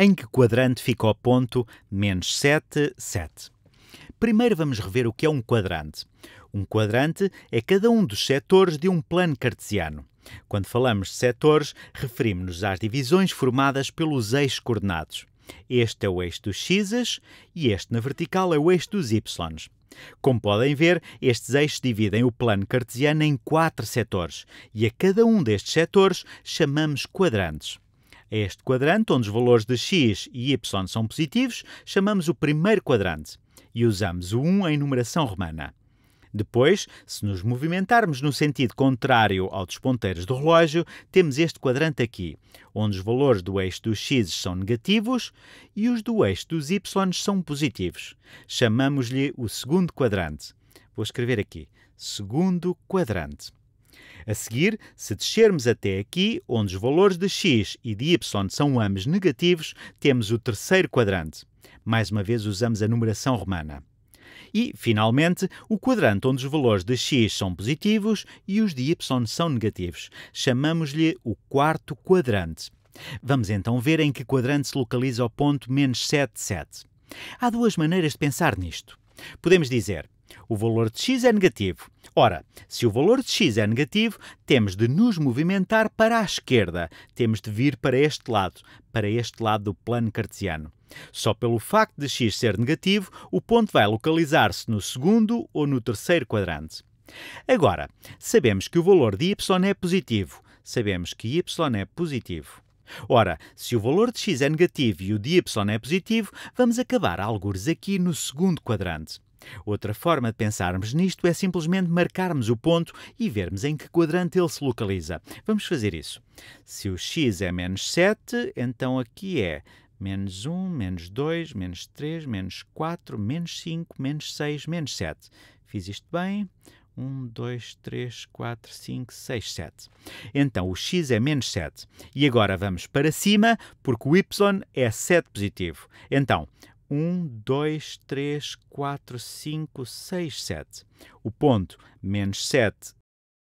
Em que quadrante fica o ponto menos 7, 7? Primeiro vamos rever o que é um quadrante. Um quadrante é cada um dos setores de um plano cartesiano. Quando falamos de setores, referimos-nos às divisões formadas pelos eixos coordenados. Este é o eixo dos x's e este na vertical é o eixo dos y's. Como podem ver, estes eixos dividem o plano cartesiano em quatro setores e a cada um destes setores chamamos quadrantes. A é este quadrante, onde os valores de x e y são positivos, chamamos o primeiro quadrante e usamos o 1 em numeração romana. Depois, se nos movimentarmos no sentido contrário ao dos ponteiros do relógio, temos este quadrante aqui, onde os valores do eixo dos x são negativos e os do eixo dos y são positivos. Chamamos-lhe o segundo quadrante. Vou escrever aqui: segundo quadrante. A seguir, se descermos até aqui, onde os valores de x e de y são ambos negativos, temos o terceiro quadrante. Mais uma vez usamos a numeração romana. E, finalmente, o quadrante onde os valores de x são positivos e os de y são negativos. Chamamos-lhe o quarto quadrante. Vamos então ver em que quadrante se localiza o ponto menos 7, 7. Há duas maneiras de pensar nisto. Podemos dizer o valor de x é negativo. Ora, se o valor de x é negativo, temos de nos movimentar para a esquerda. Temos de vir para este lado, para este lado do plano cartesiano. Só pelo facto de x ser negativo, o ponto vai localizar-se no segundo ou no terceiro quadrante. Agora, sabemos que o valor de y é positivo. Sabemos que y é positivo. Ora, se o valor de x é negativo e o de y é positivo, vamos acabar algures aqui no segundo quadrante. Outra forma de pensarmos nisto é simplesmente marcarmos o ponto e vermos em que quadrante ele se localiza. Vamos fazer isso. Se o x é menos 7, então aqui é menos 1, menos 2, menos 3, menos 4, menos 5, menos 6, menos 7. Fiz isto bem? 1, 2, 3, 4, 5, 6, 7. Então o x é menos 7. E agora vamos para cima, porque o y é 7 positivo. Então 1, 2, 3, 4, 5, 6, 7. O ponto menos 7,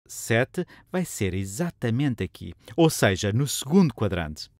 7 vai ser exatamente aqui, ou seja, no segundo quadrante.